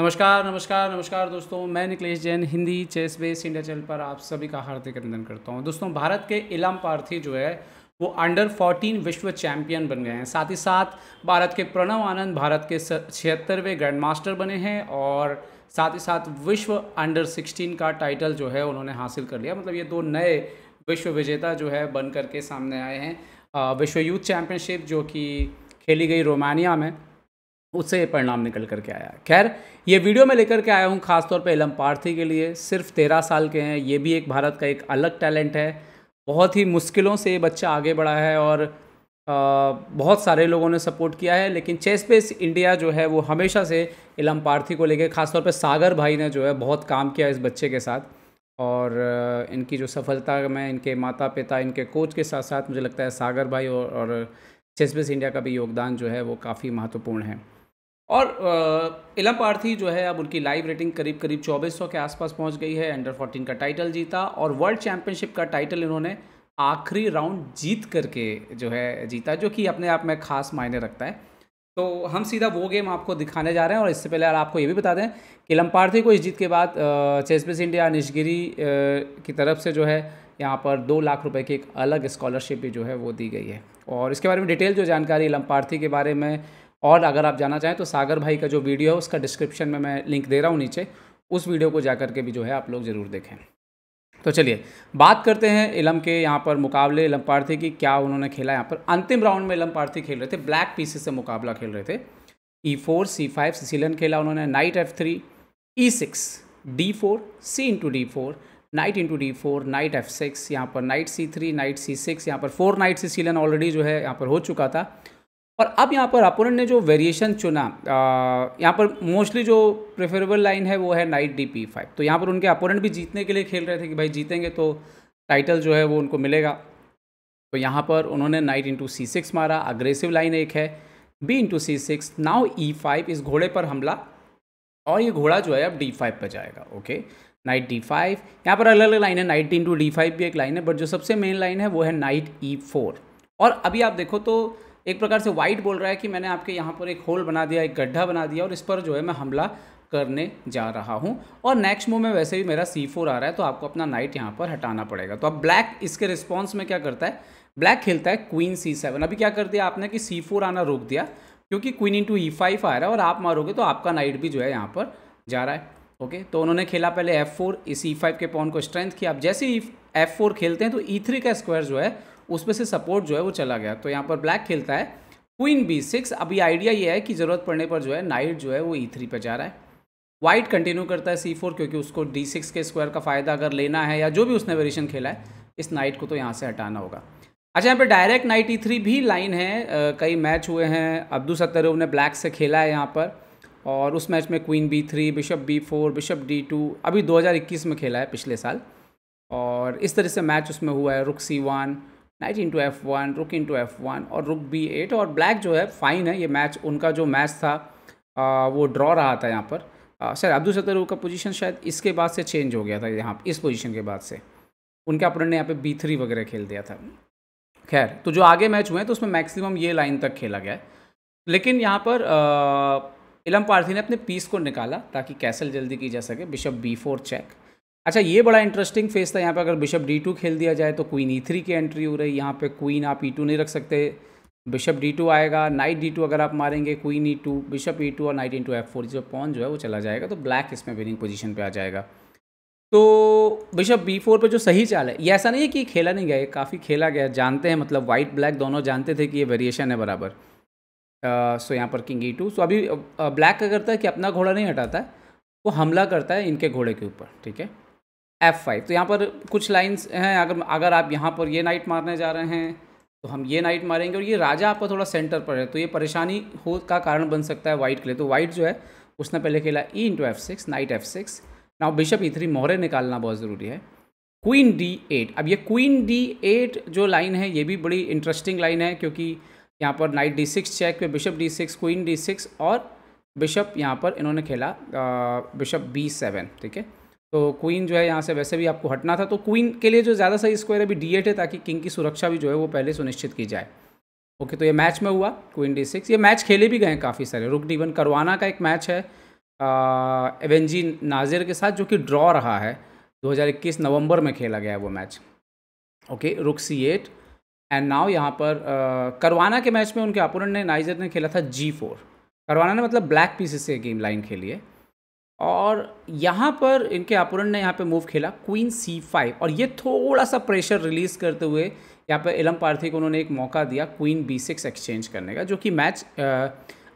नमस्कार नमस्कार नमस्कार दोस्तों मैं Niklesh Jain Hindi chess base India channel पर आप सभी का हार्दिक अभिनंदन करता हूं दोस्तों भारत के इलाम पार्थी जो है वो अंडर 14 विश्व चैंपियन बन गए हैं साथ ही साथ भारत के प्रणव आनंद भारत के छिहत्तरवें ग्रैंड मास्टर बने हैं और साथ ही साथ विश्व अंडर सिक्सटीन का टाइटल जो है उन्होंने हासिल कर लिया मतलब ये दो नए विश्व विजेता जो है बन करके सामने आए हैं विश्व यूथ चैम्पियनशिप जो कि खेली गई रोमानिया में उससे ये परिणाम निकल करके आया खैर ये वीडियो मैं लेकर के आया हूँ खासतौर पर इलम पार्थी के लिए सिर्फ तेरह साल के हैं ये भी एक भारत का एक अलग टैलेंट है बहुत ही मुश्किलों से ये बच्चा आगे बढ़ा है और आ, बहुत सारे लोगों ने सपोर्ट किया है लेकिन चेस पेस इंडिया जो है वो हमेशा से इलम पार्थी को लेकर खासतौर पर सागर भाई ने जो है बहुत काम किया इस बच्चे के साथ और इनकी जो सफलता में इनके माता पिता इनके कोच के साथ साथ मुझे लगता है सागर भाई और, और चेसपेस इंडिया का भी योगदान जो है वो काफ़ी महत्वपूर्ण है और इलम पार्थी जो है अब उनकी लाइव रेटिंग करीब करीब 2400 के आसपास पहुंच गई है अंडर 14 का टाइटल जीता और वर्ल्ड चैंपियनशिप का टाइटल इन्होंने आखिरी राउंड जीत करके जो है जीता जो कि अपने आप में खास मायने रखता है तो हम सीधा वो गेम आपको दिखाने जा रहे हैं और इससे पहले यार आपको ये भी बता दें कि पार्थी को इस जीत के बाद चेसबिस इंडिया निशगिरी की तरफ से जो है यहाँ पर दो लाख रुपए की एक अलग स्कॉलरशिप भी जो है वो दी गई है और इसके बारे में डिटेल जो जानकारी लम्पार्थी के बारे में और अगर आप जाना चाहें तो सागर भाई का जो वीडियो है उसका डिस्क्रिप्शन में मैं लिंक दे रहा हूँ नीचे उस वीडियो को जा के भी जो है आप लोग ज़रूर देखें तो चलिए बात करते हैं इलम के यहाँ पर मुकाबले इलम पार्थी की क्या उन्होंने खेला यहाँ पर अंतिम राउंड में इलम पार्थी खेल रहे थे ब्लैक पीसेस से मुकाबला खेल रहे थे ई फोर सी फाइव सिसिलन खेला उन्होंने knight F three E six D four C into D four knight into D four knight F six यहाँ पर knight C three knight C six यहाँ पर फोर नाइट सिसिलन ऑलरेडी जो है यहाँ पर हो चुका था और अब यहाँ पर अपोनेंट ने जो वेरिएशन चुना यहाँ पर मोस्टली जो प्रेफरेबल लाइन है वो है नाइट डी पी फाइव तो यहाँ पर उनके अपोनेंट भी जीतने के लिए खेल रहे थे कि भाई जीतेंगे तो टाइटल जो है वो उनको मिलेगा तो यहाँ पर उन्होंने नाइट इंटू सी सिक्स मारा अग्रेसिव लाइन एक है B into C six now E five इस घोड़े पर हमला और ये घोड़ा जो है अब डी फाइव पर जाएगा ओके नाइट डी फाइव यहाँ पर अलग अलग लाइन है नाइट इंटू डी फाइव भी एक लाइन है बट जो सबसे मेन लाइन है वो है नाइट ई फोर और अभी आप देखो तो एक प्रकार से वाइट बोल रहा है कि मैंने आपके यहाँ पर एक होल बना दिया एक गड्ढा बना दिया और इस पर जो है मैं हमला करने जा रहा हूँ और नेक्स्ट मूव में वैसे भी मेरा सी फोर आ रहा है तो आपको अपना नाइट यहाँ पर हटाना पड़ेगा तो अब ब्लैक इसके रिस्पॉन्स में क्या करता है ब्लैक खेलता है क्वीन सी सेवन अभी क्या कर दिया आपने कि सी फोर आना रोक दिया क्योंकि क्वीन इंटू ई फाइव आ रहा है और आप मारोगे तो आपका नाइट भी जो है यहाँ पर जा रहा है ओके तो उन्होंने खेला पहले एफ फोर इस ई e फाइव के पॉन को स्ट्रेंथ किया अब जैसे ही एफ फोर खेलते हैं तो ई e थ्री का स्क्वायर जो है उसमें से सपोर्ट जो है वो चला गया तो यहाँ पर ब्लैक खेलता है क्वीन बी सिक्स अभी आइडिया ये है कि ज़रूरत पड़ने पर जो है नाइट जो है वो ई थ्री पर जा रहा है वाइट कंटिन्यू करता है सी फोर क्योंकि उसको डी सिक्स के स्क्वायर का फ़ायदा अगर लेना है या जो भी उसने वेरिएशन खेला है इस नाइट को तो यहाँ से हटाना होगा अच्छा यहाँ पे डायरेक्ट नाइट ई थ्री भी लाइन है कई मैच हुए हैं अब्दुल सत्तर ने ब्लैक से खेला है यहाँ पर और उस मैच में queen B three bishop B four bishop D two अभी 2021 में खेला है पिछले साल और इस तरह से मैच उसमें हुआ है rook C one knight into F one rook into F one और रुक बी एट और ब्लैक जो है फाइन है ये मैच उनका जो मैच था आ, वो ड्रॉ रहा था यहाँ पर सर अब्दुल सत्तर का पोजीशन शायद इसके बाद से चेंज हो गया था यहाँ इस पोजीशन के बाद से उनके अपने ने यहाँ पे बी थ्री वगैरह खेल दिया था खैर तो जो आगे मैच हुए हैं तो उसमें मैक्सिमम ये लाइन तक खेला गया लेकिन यहाँ पर आ, इलम पार्थी ने अपने पीस को निकाला ताकि कैसल जल्दी की जा सके बिशप बी फोर चेक अच्छा ये बड़ा इंटरेस्टिंग फेस था यहाँ पे अगर बिशप डी टू खेल दिया जाए तो क्वीन ई थ्री की एंट्री हो रही है यहाँ पे क्वीन आप ई e टू नहीं रख सकते बिशप डी टू आएगा नाइट डी टू अगर आप मारेंगे queen E two bishop E two और knight into F four जो पॉन जो है वो चला जाएगा तो ब्लैक इसमें विनिंग पोजिशन पर आ जाएगा तो बिशप बी फोर पर जो सही चाल है ये ऐसा नहीं है कि खेला नहीं गया काफ़ी खेला गया जानते हैं मतलब वाइट ब्लैक दोनों जानते थे कि ये वेरिएशन है बराबर सो यहाँ पर किंग ई टू सो अभी ब्लैक क्या करता है कि अपना घोड़ा नहीं हटाता है वो हमला करता है इनके घोड़े के ऊपर ठीक है एफ फाइव तो यहाँ पर कुछ लाइन्स हैं अगर अगर आप यहाँ पर ये नाइट मारने जा रहे हैं तो हम ये नाइट मारेंगे और ये राजा आपका थोड़ा सेंटर पर है तो ये परेशानी हो का कारण बन सकता है वाइट के लिए तो वाइट जो है उसने पहले खेला E into F six knight F six now bishop E three मोहरे निकालना बहुत ज़रूरी है क्वीन डी एट अब ये क्वीन डी एट जो लाइन है ये भी बड़ी इंटरेस्टिंग लाइन है क्योंकि यहाँ पर नाइट डी सिक्स चेक पे bishop D six queen D six और बिशप यहाँ पर इन्होंने खेला बिशप बी सेवन ठीक है तो क्वीन जो है यहाँ से वैसे भी आपको हटना था तो क्वीन के लिए जो ज़्यादा सही स्क्वायर अभी डी एट है ताकि किंग की सुरक्षा भी जो है वो पहले सुनिश्चित की जाए ओके तो ये मैच में हुआ क्वीन डी सिक्स ये मैच खेले भी गए काफ़ी सारे रुक डीवन करवाना का एक मैच है एवेंजी नाजिर के साथ जो कि ड्रॉ रहा है 2021 नवंबर में खेला गया है वो मैच ओके रुक सी एट एंड नाव यहाँ पर आ, करवाना के मैच में उनके अपोनेंट ने नाइजर ने खेला था जी फोर करवाना ने मतलब ब्लैक पीसेस से गेम लाइन खेली है और यहाँ पर इनके अपोनेंट ने यहाँ पे मूव खेला क्वीन सी फाइव और ये थोड़ा सा प्रेशर रिलीज़ करते हुए यहाँ पे इलम पार्थी को उन्होंने एक मौका दिया क्वीन बी सिक्स एक्सचेंज करने का जो कि मैच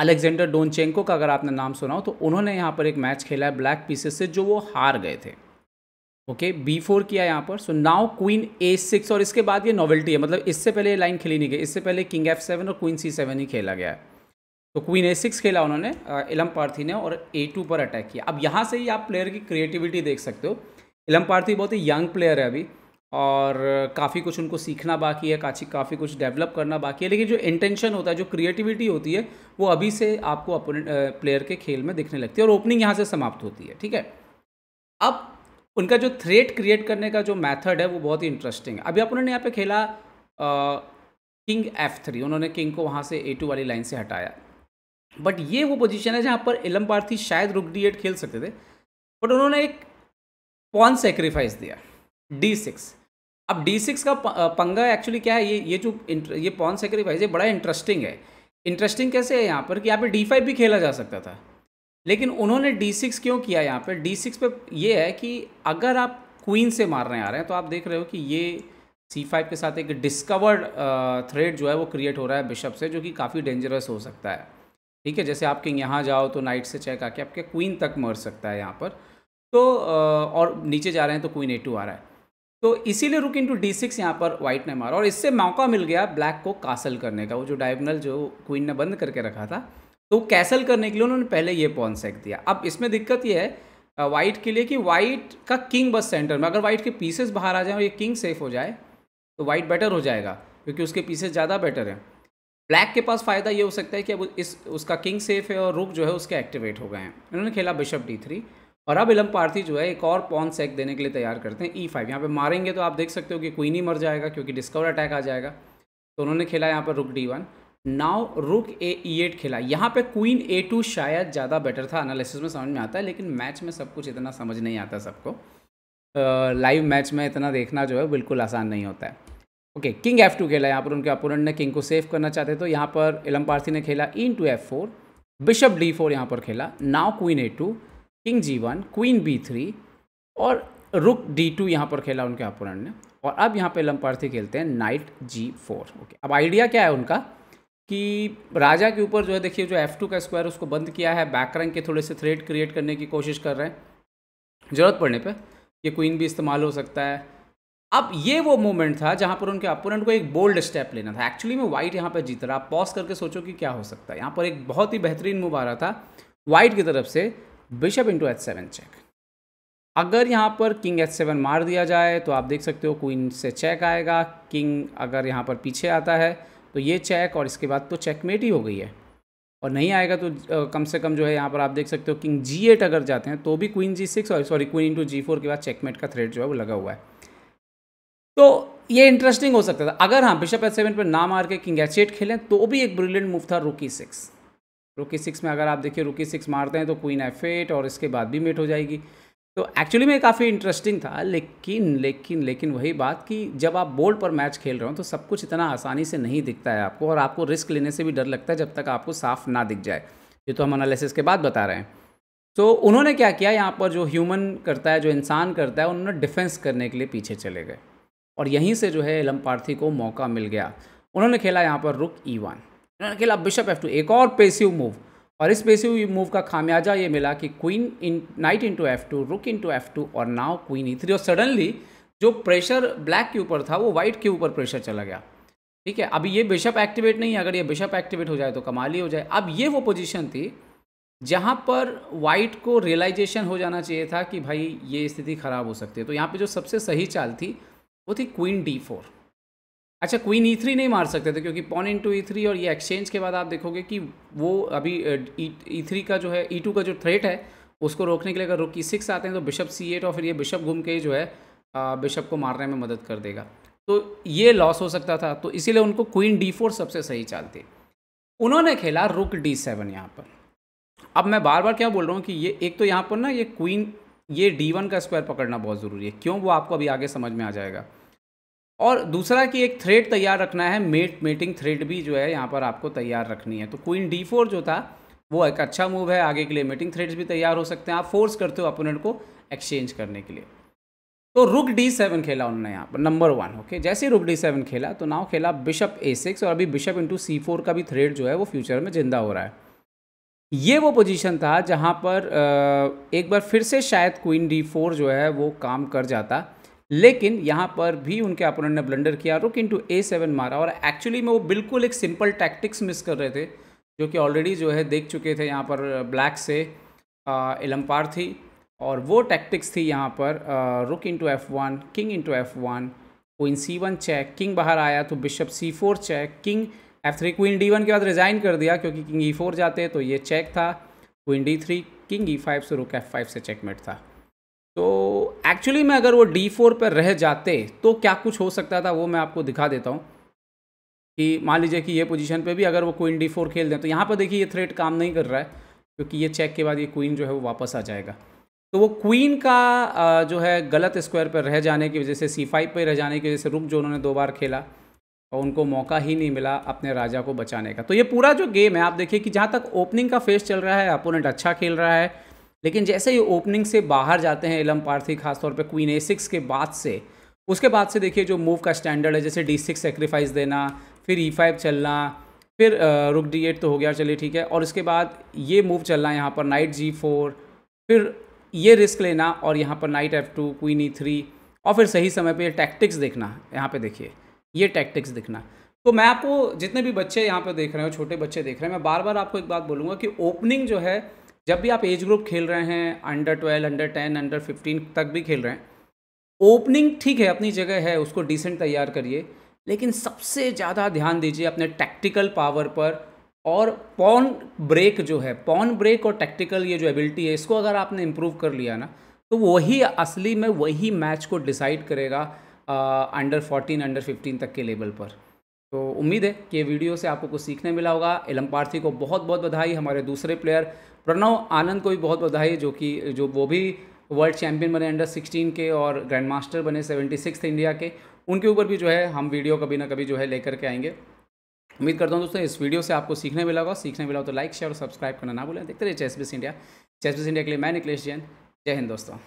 अलेक्जेंडर डोनचेंको का अगर आपने नाम सुना हो तो उन्होंने यहाँ पर एक मैच खेला है ब्लैक पीसेस से जो वो हार गए थे ओके बी फोर किया यहाँ पर so now queen A six और इसके बाद ये नॉवल्टी है मतलब इससे पहले ये लाइन खेली नहीं गई इससे पहले किंग एफ सेवन और क्वीन सी सेवन ही खेला गया है तो क्वीन ए सिक्स खेला उन्होंने इलम पार्थी ने और ए टू पर अटैक किया अब यहाँ से ही आप प्लेयर की क्रिएटिविटी देख सकते हो इलम पार्थी बहुत ही यंग प्लेयर है अभी और काफ़ी कुछ उनको सीखना बाकी है काफ़ी काफ़ी कुछ डेवलप करना बाकी है लेकिन जो इंटेंशन होता है जो क्रिएटिविटी होती है वो अभी से आपको अपोनेंट प्लेयर के खेल में दिखने लगती है और ओपनिंग यहाँ से समाप्त होती है ठीक है अब उनका जो थ्रेट क्रिएट करने का जो मैथड है वो बहुत ही इंटरेस्टिंग है अभी उन्होंने यहाँ पर खेला किंग एफ थ्री उन्होंने किंग को वहाँ से ए टू वाली लाइन से हटाया बट ये वो पोजीशन है जहाँ पर इलम पार्थी शायद रुक डी एट खेल सकते थे बट उन्होंने एक पॉन सेक्रीफाइस दिया डी सिक्स अब डी सिक्स का पंगा एक्चुअली क्या है ये ये जो ये पॉन सेक्रीफाइस ये बड़ा इंटरेस्टिंग है इंटरेस्टिंग कैसे है यहाँ पर कि यहाँ पे डी फाइव भी खेला जा सकता था लेकिन उन्होंने डी सिक्स क्यों किया यहाँ पर डी सिक्स पर यह है कि अगर आप क्वीन से मारने आ रहे हैं तो आप देख रहे हो कि ये सी फाइव के साथ एक डिस्कवर्ड थ्रेड जो है वो क्रिएट हो रहा है बिशप से जो कि काफ़ी डेंजरस हो सकता है ठीक है जैसे आप किंग यहाँ जाओ तो नाइट से चेक आके आपके क्वीन तक मर सकता है यहाँ पर तो और नीचे जा रहे हैं तो क्वीन ए टू आ रहा है तो इसीलिए रुक इन टू डी सिक्स यहाँ पर वाइट ने मारा और इससे मौका मिल गया ब्लैक को कासल करने का वो जो डायगनल जो क्वीन ने बंद करके रखा था तो कैसल करने के लिए उन्होंने पहले ये पॉन सेक दिया अब इसमें दिक्कत ये है वाइट के लिए कि वाइट का किंग बस सेंटर में अगर वाइट के पीसेस बाहर आ जाए और ये किंग सेफ हो जाए तो वाइट बेटर हो जाएगा क्योंकि उसके पीसेस ज़्यादा बेटर हैं ब्लैक के पास फ़ायदा ये हो सकता है कि अब इस उसका किंग सेफ है और रुक जो है उसके एक्टिवेट हो गए हैं इन्होंने खेला बिशप डी थ्री और अब इलम पार्थी जो है एक और पॉन सेक देने के लिए तैयार करते हैं ई e फाइव यहाँ पर मारेंगे तो आप देख सकते हो कि क्वीन ही मर जाएगा क्योंकि डिस्कवर अटैक आ जाएगा तो उन्होंने खेला यहाँ पर रुक डी वन नाव रुक ए ई एट खेला यहाँ पे क्वीन ए टू शायद ज़्यादा बेटर था एनालिसिस में समझ में आता है लेकिन मैच में सब कुछ इतना समझ नहीं आता सबको लाइव मैच में इतना देखना जो है बिल्कुल आसान नहीं होता है ओके किंग एफ टू खेला यहाँ पर उनके अपोनेंट ने किंग को सेव करना चाहते तो यहाँ पर इलम पारसी ने खेला into F four bishop d four यहाँ पर खेला now queen a two king g one queen B three और रुक डी टू यहाँ पर खेला उनके अपोनेंट ने और अब यहाँ पर लम्पार्थी खेलते हैं नाइट जी फोर ओके अब आइडिया क्या है उनका कि राजा के ऊपर जो है देखिए जो एफ टू का स्क्वायर उसको बंद किया है बैक रैंक के थोड़े से थ्रेड क्रिएट करने की कोशिश कर रहे हैं ज़रूरत पड़ने पर यह क्वीन भी इस्तेमाल हो सकता है अब ये वो मोमेंट था जहां पर उनके अपोनेंट को एक बोल्ड स्टेप लेना था एक्चुअली में वाइट यहाँ पर जीत रहा आप पॉज करके सोचो कि क्या हो सकता है यहाँ पर एक बहुत ही बेहतरीन मूव आ रहा था वाइट की तरफ से bishop into h seven check अगर यहाँ पर किंग एच सेवन मार दिया जाए तो आप देख सकते हो क्वीन से चेक आएगा किंग अगर यहाँ पर पीछे आता है तो ये चेक और इसके बाद तो चेकमेट ही हो गई है और नहीं आएगा तो कम से कम जो है यहाँ पर आप देख सकते हो किंग जी एट अगर जाते हैं तो भी क्वीन जी सिक्स और sorry queen into g four के बाद चेकमेट का थ्रेड जो है वो लगा हुआ है तो ये इंटरेस्टिंग हो सकता था अगर हाँ बिशप एच सेवन पर ना मार के किंग एच एट खेलें तो भी एक ब्रिलियंट मूव था रुकी सिक्स रुकी सिक्स में अगर आप देखिए रुकी सिक्स मारते हैं तो क्वीन एफ एट और इसके बाद भी मेट हो जाएगी तो एक्चुअली में काफ़ी इंटरेस्टिंग था लेकिन लेकिन लेकिन वही बात कि जब आप बोर्ड पर मैच खेल रहे हो तो सब कुछ इतना आसानी से नहीं दिखता है आपको और आपको रिस्क लेने से भी डर लगता है जब तक आपको साफ ना दिख जाए ये तो हम एनालिसिस के बाद बता रहे हैं तो उन्होंने क्या किया यहाँ पर जो ह्यूमन करता है जो इंसान करता है उन्होंने डिफेंस करने के लिए पीछे चले गए और यहीं से जो है एलम पार्थी को मौका मिल गया उन्होंने खेला यहाँ पर रुक ई वन उन्होंने खेला बिशप एफ टू एक और पेसिव मूव और इस पेसिव मूव का खामियाजा ये मिला कि queen in knight into f two rook into f two और नाव क्वीन ई थ्री और सडनली जो प्रेशर ब्लैक के ऊपर था वो वाइट के ऊपर प्रेशर चला गया ठीक है अभी ये बिशप एक्टिवेट नहीं है अगर ये बिशप एक्टिवेट हो जाए तो कमाली हो जाए अब ये वो पोजिशन थी जहाँ पर वाइट को रियलाइजेशन हो जाना चाहिए था कि भाई ये स्थिति ख़राब हो सकती है तो यहाँ पे जो सबसे सही चाल थी वो थी क्वीन डी फोर अच्छा क्वीन ई थ्री नहीं मार सकते थे क्योंकि pawn into e three और ये एक्सचेंज के बाद आप देखोगे कि वो अभी ई थ्री का जो है ई टू का जो थ्रेट है उसको रोकने के लिए अगर रुक ई सिक्स आते हैं तो बिशप सी एट और फिर ये बिशप घूम के जो है बिशप को मारने में मदद कर देगा तो ये लॉस हो सकता था तो इसीलिए उनको क्वीन डी फोर सबसे सही चालती उन्होंने खेला रुक डी सेवन यहाँ पर अब मैं बार बार क्या बोल रहा हूँ कि ये एक तो यहाँ पर ना ये क्वीन ये डी वन का स्क्वायर पकड़ना बहुत ज़रूरी है क्यों वो आपको अभी आगे समझ में आ जाएगा और दूसरा कि एक थ्रेड तैयार रखना है मेट मेटिंग थ्रेड भी जो है यहाँ पर आपको तैयार रखनी है तो क्वीन डी फोर जो था वो एक अच्छा मूव है आगे के लिए मेटिंग थ्रेड्स भी तैयार हो सकते हैं आप फोर्स करते हो अपोनेंट को एक्सचेंज करने के लिए तो रुक डी सेवन खेला उन्होंने यहाँ पर नंबर वन ओके जैसे ही रुक डी सेवन खेला तो नाव खेला बिशप ए सिक्स और अभी बिशप इंटू सी फोर का भी थ्रेड जो है वो फ्यूचर में जिंदा हो रहा है ये वो पोजीशन था जहाँ पर एक बार फिर से शायद क्वीन डी फोर जो है वो काम कर जाता लेकिन यहाँ पर भी उनके अपोनेंट ने ब्लंडर किया रुक इंटू ए सेवन मारा और एक्चुअली में वो बिल्कुल एक सिंपल टैक्टिक्स मिस कर रहे थे जो कि ऑलरेडी जो है देख चुके थे यहाँ पर ब्लैक से एलम्पार थी और वो टैक्टिक्स थी यहाँ पर rook into F one king into F one queen c one check king बाहर आया तो bishop c four check king F three queen d one के बाद रिज़ाइन कर दिया क्योंकि किंग ई फोर जाते तो ये चेक था queen d three king e five से रुक एफ फाइव से चेकमेट था तो एक्चुअली में अगर वो डी फोर पर रह जाते तो क्या कुछ हो सकता था वो मैं आपको दिखा देता हूँ कि मान लीजिए कि ये पोजीशन पे भी अगर वो क्वीन डी फोर खेल दें तो यहाँ पर देखिए ये थ्रेट काम नहीं कर रहा है क्योंकि ये चेक के बाद ये क्वीन जो है वो वापस आ जाएगा तो वो क्वीन का जो है गलत स्क्वायर पर रह जाने की वजह से सी फाइव पर रह जाने की वजह से रुक जो उन्होंने दो बार खेला और उनको मौका ही नहीं मिला अपने राजा को बचाने का तो ये पूरा जो गेम है आप देखिए कि जहाँ तक ओपनिंग का फेस चल रहा है अपोनेंट अच्छा खेल रहा है लेकिन जैसे ही ओपनिंग से बाहर जाते हैं एलम पार्थी खासतौर पर क्वीन ए सिक्स के बाद से उसके बाद से देखिए जो मूव का स्टैंडर्ड है जैसे डी सिक्स सेक्रीफाइस देना फिर ई e फाइव चलना फिर रुक डी एट तो हो गया चलिए ठीक है और इसके बाद ये मूव चलना यहाँ पर नाइट जी फोर फिर ये रिस्क लेना और यहाँ पर नाइट एफ टू क्वीन ई थ्री और फिर सही समय पर यह टैक्टिक्स देखना यहाँ पर देखिए ये टैक्टिक्स देखना तो मैं आपको जितने भी बच्चे यहाँ पर देख रहे हो छोटे बच्चे देख रहे हैं मैं बार बार आपको एक बात बोलूँगा कि ओपनिंग जो है जब भी आप एज ग्रुप खेल रहे हैं under twelve under ten under fifteen तक भी खेल रहे हैं ओपनिंग ठीक है अपनी जगह है उसको डिसेंट तैयार करिए लेकिन सबसे ज़्यादा ध्यान दीजिए अपने टैक्टिकल पावर पर और पॉन ब्रेक जो है पॉन ब्रेक और टैक्टिकल ये जो एबिलिटी है इसको अगर आपने इम्प्रूव कर लिया ना तो वही असली में वही मैच को डिसाइड करेगा अंडर फोर्टीन अंडर फिफ्टीन तक के लेवल पर तो उम्मीद है कि ये वीडियो से आपको कुछ सीखने मिला होगा एलम पार्थी को बहुत बहुत बधाई हमारे दूसरे प्लेयर प्रणव आनंद को भी बहुत बधाई जो कि जो वो भी वर्ल्ड चैंपियन बने अंडर 16 के और ग्रैंड मास्टर बने सेवेंटी सिक्स इंडिया के उनके ऊपर भी जो है हम वीडियो कभी ना कभी जो है लेकर के आएंगे उम्मीद करता हूँ दोस्तों इस वीडियो से आपको सीखने मिला होगा सीखने मिला हो तो लाइक शेयर और सब्सक्राइब करना ना भूलें देखते रहिए चेसबिस इंडिया चेसबिस इंडिया के लिए मैं निकलेश जैन जय हिंद दोस्तों